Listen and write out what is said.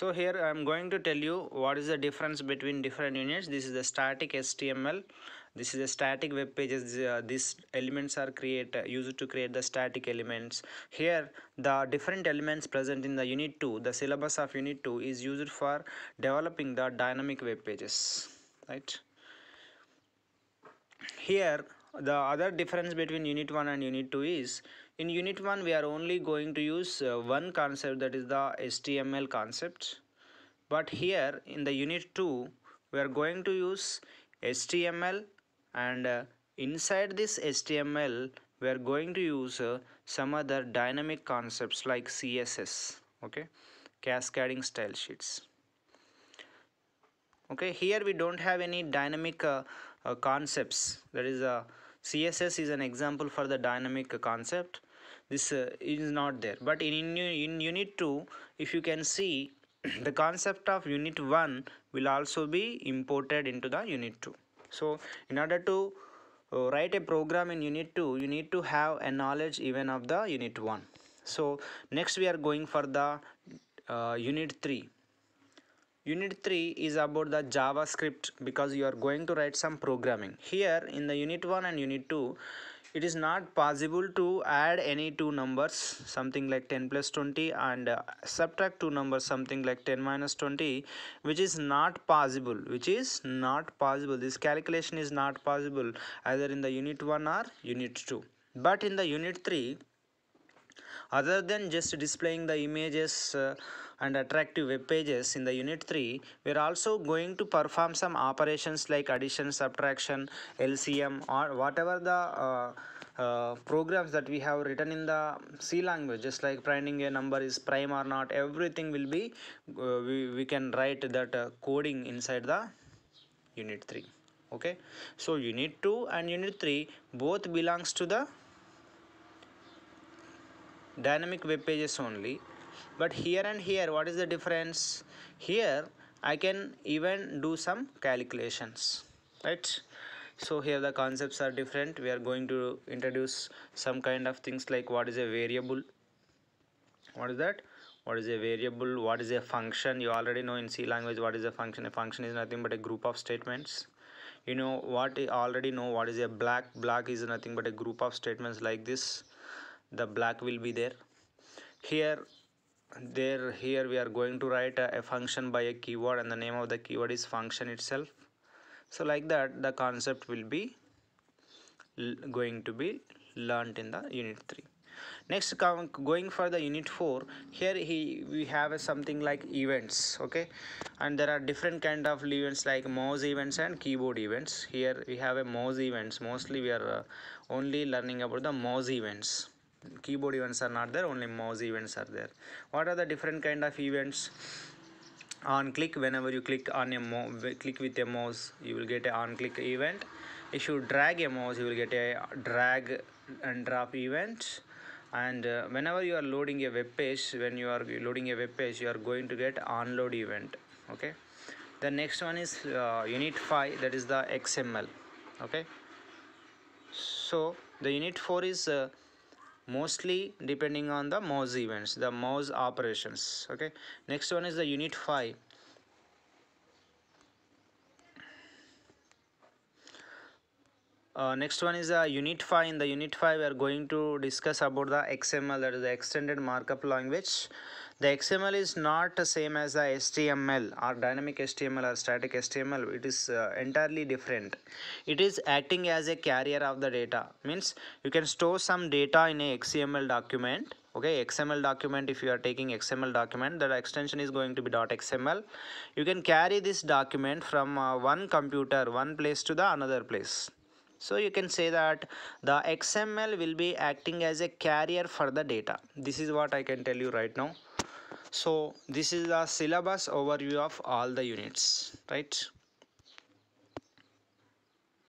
so here i am going to tell you what is the difference between different units this is the static html this is the static web pages uh, these elements are created uh, used to create the static elements here the different elements present in the unit 2 the syllabus of unit 2 is used for developing the dynamic web pages right here the other difference between unit 1 and unit 2 is in unit 1 we are only going to use uh, one concept that is the HTML concept but here in the unit 2 we are going to use HTML and uh, inside this HTML we are going to use uh, some other dynamic concepts like CSS okay cascading style sheets okay here we don't have any dynamic uh, uh, concepts that is a uh, css is an example for the dynamic concept this uh, is not there but in, in unit 2 if you can see the concept of unit 1 will also be imported into the unit 2 so in order to uh, write a program in unit 2 you need to have a knowledge even of the unit 1 so next we are going for the uh, unit 3 unit 3 is about the javascript because you are going to write some programming here in the unit 1 and unit 2 it is not possible to add any two numbers something like 10 plus 20 and uh, subtract two numbers something like 10 minus 20 which is not possible which is not possible this calculation is not possible either in the unit 1 or unit 2 but in the unit 3 other than just displaying the images uh, and attractive web pages in the unit 3, we are also going to perform some operations like addition, subtraction, LCM or whatever the uh, uh, programs that we have written in the C language just like finding a number is prime or not everything will be uh, we, we can write that uh, coding inside the unit 3 okay so unit 2 and unit 3 both belongs to the dynamic web pages only but here and here what is the difference here I can even do some calculations right so here the concepts are different we are going to introduce some kind of things like what is a variable what is that what is a variable what is a function you already know in C language what is a function a function is nothing but a group of statements you know what I already know what is a black black is nothing but a group of statements like this the black will be there here there here we are going to write a, a function by a keyword and the name of the keyword is function itself so like that the concept will be going to be learnt in the unit 3 next going for the unit 4 here he we have a something like events okay and there are different kind of events like mouse events and keyboard events here we have a mouse events mostly we are uh, only learning about the mouse events keyboard events are not there only mouse events are there what are the different kind of events on click whenever you click on a click with a mouse you will get an on click event if you drag a mouse you will get a drag and drop event and uh, whenever you are loading a web page when you are loading a web page you are going to get onload event okay the next one is uh, unit 5 that is the xml okay so the unit 4 is uh, mostly depending on the mouse events the mouse operations okay next one is the unit 5 Uh, next one is uh, unit 5 in the unit 5 we are going to discuss about the xml that is the extended markup language the xml is not the same as the html or dynamic html or static html it is uh, entirely different it is acting as a carrier of the data means you can store some data in a xml document okay xml document if you are taking xml document the extension is going to be dot xml you can carry this document from uh, one computer one place to the another place so you can say that the xml will be acting as a carrier for the data this is what i can tell you right now so this is the syllabus overview of all the units right